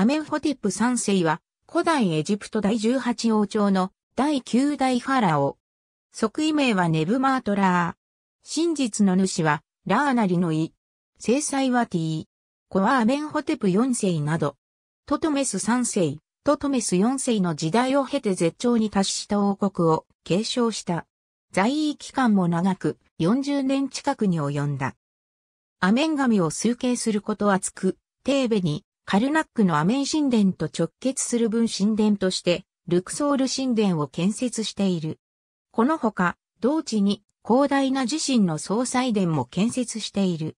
アメンホテップ3世は、古代エジプト第18王朝の第9代ファラオ。即位名はネブマートラー。真実の主は、ラーナリのイ。制裁はティー。子はアメンホテプ4世など。トトメス3世、トトメス4世の時代を経て絶頂に達した王国を継承した。在位期間も長く、40年近くに及んだ。アメン神を崇敬すること厚く、テーベに、カルナックのアメン神殿と直結する分神殿として、ルクソール神殿を建設している。このほか、同地に広大な自身の総裁殿も建設している。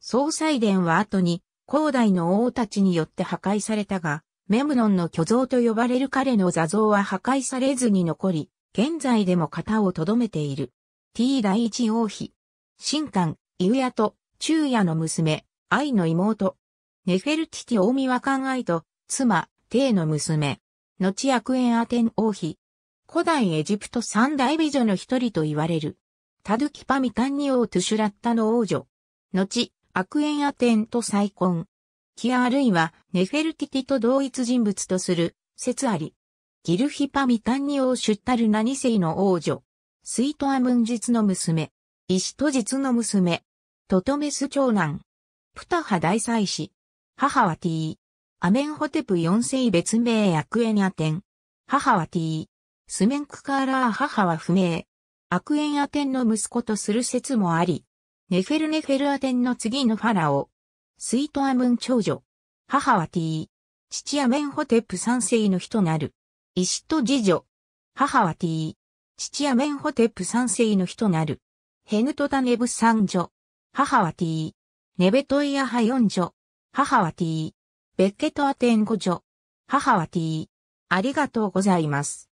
総裁殿は後に、広大の王たちによって破壊されたが、メムノンの巨像と呼ばれる彼の座像は破壊されずに残り、現在でも型を留めている。T 第一王妃。神官、イウヤと、昼夜の娘、愛の妹、ネフェルティティ大見和考愛と、妻、テイの娘。後エンアテン王妃。古代エジプト三大美女の一人と言われる。タドゥキパミカンニ王トゥシュラッタの王女。後、アクエンアテンと再婚。キアあるいは、ネフェルティティと同一人物とする、説あり。ギルヒパミカンニ王シュッタルナニ世の王女。スイトアムン実の娘。イシト実の娘。トトメス長男。プタハ大祭司。母は T。アメンホテプ4世別名アクエニアテン。母は T。スメンクカーラー母は不明。アクエンアテンの息子とする説もあり。ネフェルネフェルアテンの次のファラオ。スイートアムン長女。母は T。父アメンホテプ3世の人なる。石と次女。母は T。父アメンホテプ3世の人なる。ヘヌトタネブ3女。母は T。ネベトイアハ4女。母は T。別ケとアテン語助。母は T。ありがとうございます。